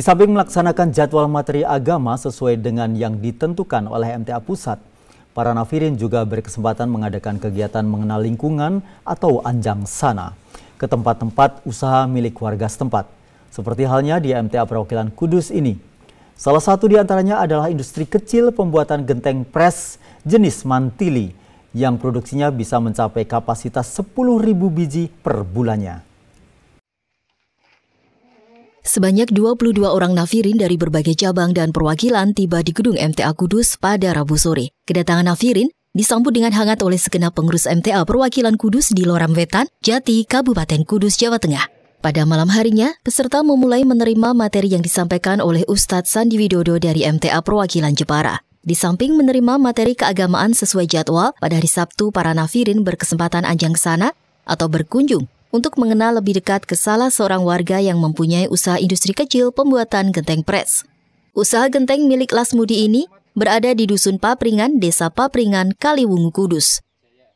Di samping melaksanakan jadwal materi agama sesuai dengan yang ditentukan oleh MTA Pusat, para nafirin juga berkesempatan mengadakan kegiatan mengenal lingkungan atau anjang sana ke tempat-tempat usaha milik warga setempat, seperti halnya di MTA Perwakilan Kudus ini. Salah satu di antaranya adalah industri kecil pembuatan genteng pres jenis mantili yang produksinya bisa mencapai kapasitas 10.000 biji per bulannya. Sebanyak 22 orang Nafirin dari berbagai cabang dan perwakilan tiba di gedung MTA Kudus pada Rabu sore. Kedatangan Nafirin disambut dengan hangat oleh segenap pengurus MTA perwakilan Kudus di Loram Wetan, Jati, Kabupaten Kudus, Jawa Tengah. Pada malam harinya, peserta memulai menerima materi yang disampaikan oleh Ustadz Sandi Widodo dari MTA Perwakilan Jepara. Di samping menerima materi keagamaan sesuai jadwal, pada hari Sabtu para nafirin berkesempatan anjang sana atau berkunjung untuk mengenal lebih dekat ke salah seorang warga yang mempunyai usaha industri kecil pembuatan genteng pres. Usaha genteng milik Lasmudi ini berada di Dusun Papringan, Desa Papringan, Kaliwungu Kudus.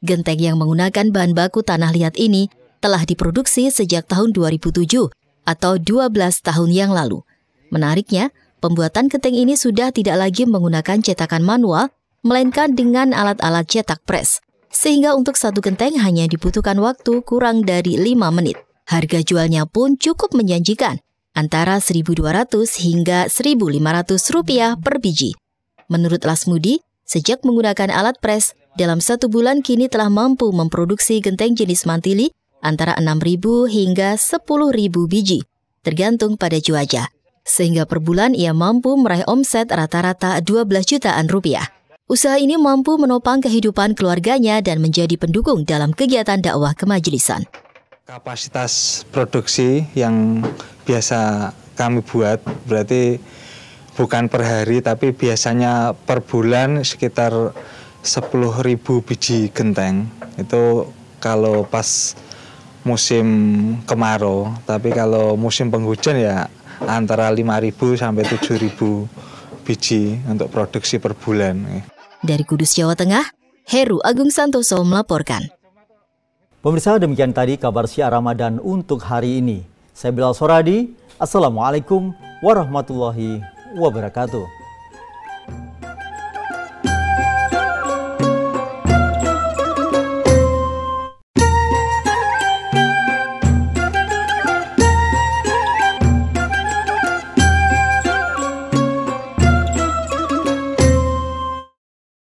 Genteng yang menggunakan bahan baku tanah liat ini telah diproduksi sejak tahun 2007 atau 12 tahun yang lalu. Menariknya, pembuatan genteng ini sudah tidak lagi menggunakan cetakan manual, melainkan dengan alat-alat cetak pres sehingga untuk satu genteng hanya dibutuhkan waktu kurang dari 5 menit. Harga jualnya pun cukup menjanjikan, antara 1.200 hingga 1.500 rupiah per biji. Menurut Lasmudi, sejak menggunakan alat pres, dalam satu bulan kini telah mampu memproduksi genteng jenis mantili antara 6.000 hingga 10.000 biji, tergantung pada cuaca. Sehingga per bulan ia mampu meraih omset rata-rata 12 jutaan rupiah. Usaha ini mampu menopang kehidupan keluarganya dan menjadi pendukung dalam kegiatan dakwah kemajelisan. Kapasitas produksi yang biasa kami buat berarti bukan per hari tapi biasanya per bulan sekitar 10.000 biji genteng. Itu kalau pas musim kemarau, tapi kalau musim penghujan ya antara 5.000 sampai 7.000 biji untuk produksi per bulan. Dari Kudus, Jawa Tengah, Heru Agung Santoso melaporkan. Pemirsa demikian tadi kabar siar Ramadan untuk hari ini. Saya Bilal Soradi, Assalamualaikum warahmatullahi wabarakatuh.